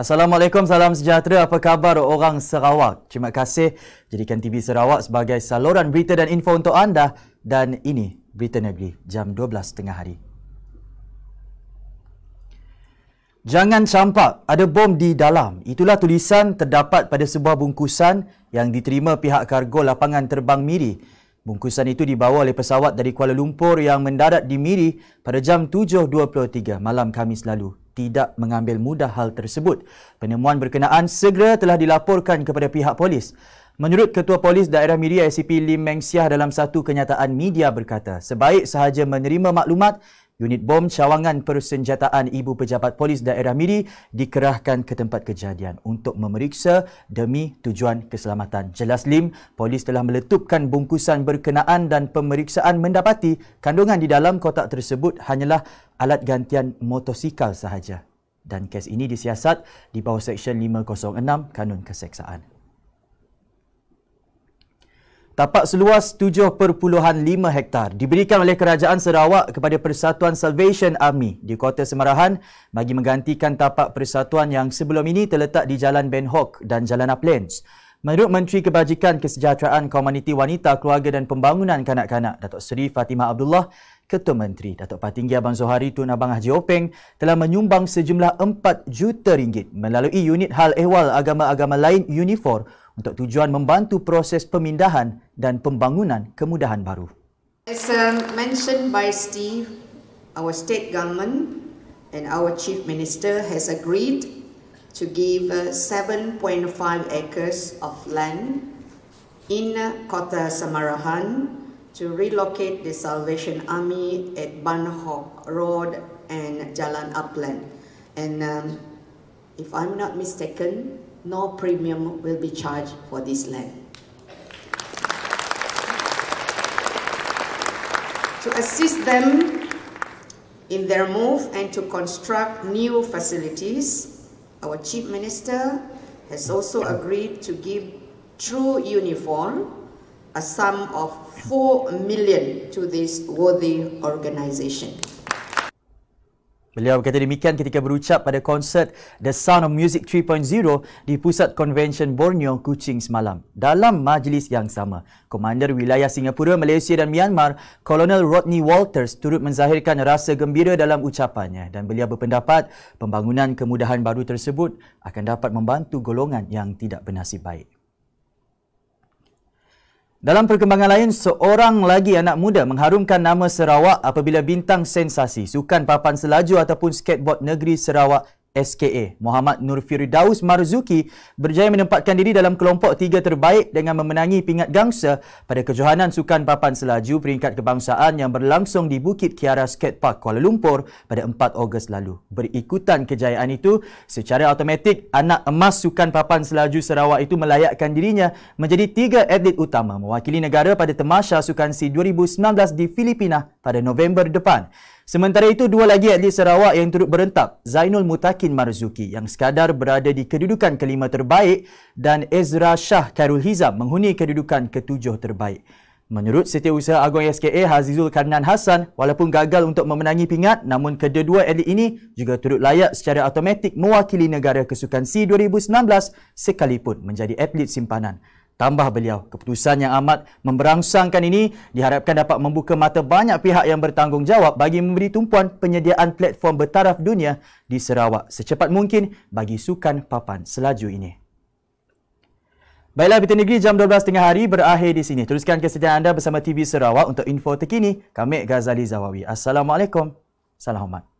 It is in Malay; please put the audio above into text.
Assalamualaikum, salam sejahtera. Apa khabar orang Sarawak? Terima kasih jadikan TV Sarawak sebagai saluran berita dan info untuk anda. Dan ini Berita Negeri jam 12 tengah hari. Jangan campak, ada bom di dalam. Itulah tulisan terdapat pada sebuah bungkusan yang diterima pihak kargo lapangan terbang Miri. Bungkusan itu dibawa oleh pesawat dari Kuala Lumpur yang mendarat di Miri pada jam 7.23 malam Kamis lalu tidak mengambil mudah hal tersebut. Penemuan berkenaan segera telah dilaporkan kepada pihak polis. Menurut Ketua Polis Daerah Miri ICP Lim Meng dalam satu kenyataan media berkata, sebaik sahaja menerima maklumat, Unit bom cawangan persenjataan ibu pejabat polis daerah Miri dikerahkan ke tempat kejadian untuk memeriksa demi tujuan keselamatan. Jelas Lim, polis telah meletupkan bungkusan berkenaan dan pemeriksaan mendapati kandungan di dalam kotak tersebut hanyalah alat gantian motosikal sahaja. Dan kes ini disiasat di bawah Seksyen 506 Kanun Keseksaan. Tapak seluas 7.5 hektar diberikan oleh Kerajaan Sarawak kepada Persatuan Salvation Army di Kota Semarahan bagi menggantikan tapak persatuan yang sebelum ini terletak di Jalan Ben Hock dan Jalan Uplands. Menurut Menteri Kebajikan Kesejahteraan Komuniti Wanita, Keluarga dan Pembangunan Kanak-kanak, Datuk Seri Fatimah Abdullah, Ketua Menteri Datuk Patinggi Abang Zohari Tun Abang Haji Openg telah menyumbang sejumlah 4 juta ringgit melalui unit hal ehwal agama-agama lain Unifor untuk tujuan membantu proses pemindahan dan pembangunan kemudahan baru. As uh, mentioned by Steve, our state government and our chief minister has agreed to give 7.5 uh, acres of land in Kota Samarahan to relocate the Salvation Army at Banhok Road and Jalan Upland. And um, if I'm not mistaken, no premium will be charged for this land. to assist them in their move and to construct new facilities, our Chief Minister has also agreed to give True Uniform a sum of 4 million to this worthy organization. Beliau berkata demikian ketika berucap pada konsert The Sound of Music 3.0 di pusat konvensyen Borneo, Kuching semalam. Dalam majlis yang sama, Komander Wilayah Singapura, Malaysia dan Myanmar, Kolonel Rodney Walters turut menzahirkan rasa gembira dalam ucapannya dan beliau berpendapat pembangunan kemudahan baru tersebut akan dapat membantu golongan yang tidak bernasib baik. Dalam perkembangan lain, seorang lagi anak muda mengharumkan nama Sarawak apabila bintang sensasi sukan papan selaju ataupun skateboard negeri Sarawak SKA. Muhammad Nur Firdaus Marzuki berjaya menempatkan diri dalam kelompok tiga terbaik dengan memenangi pingat gangsa pada kejohanan sukan papan selaju peringkat kebangsaan yang berlangsung di Bukit Kiara Skate Park Kuala Lumpur pada 4 Ogos lalu. Berikutan kejayaan itu, secara automatik anak emas sukan papan selaju Sarawak itu melayakkan dirinya menjadi tiga atlet utama mewakili negara pada Temasha Sukan C 2019 di Filipina pada November depan. Sementara itu, dua lagi atlet Sarawak yang turut berentak Zainul Mutakin Marzuki yang sekadar berada di kedudukan kelima terbaik dan Ezra Shah Karul Hizam menghuni kedudukan ketujuh terbaik. Menurut Setiausaha Agong SKA Hazizul Karnan Hasan, walaupun gagal untuk memenangi pingat, namun kedua-dua atlet ini juga turut layak secara automatik mewakili negara kesukan C 2019 sekalipun menjadi atlet simpanan tambah beliau. Keputusan yang amat memberangsangkan ini diharapkan dapat membuka mata banyak pihak yang bertanggungjawab bagi memberi tumpuan penyediaan platform bertaraf dunia di Sarawak secepat mungkin bagi sukan papan selaju ini. Baiklah, Berita Negeri jam 12.30 hari berakhir di sini. Teruskan kesediaan anda bersama TV Sarawak untuk info terkini. Kami Ghazali Zawawi. Assalamualaikum. Salam hormat.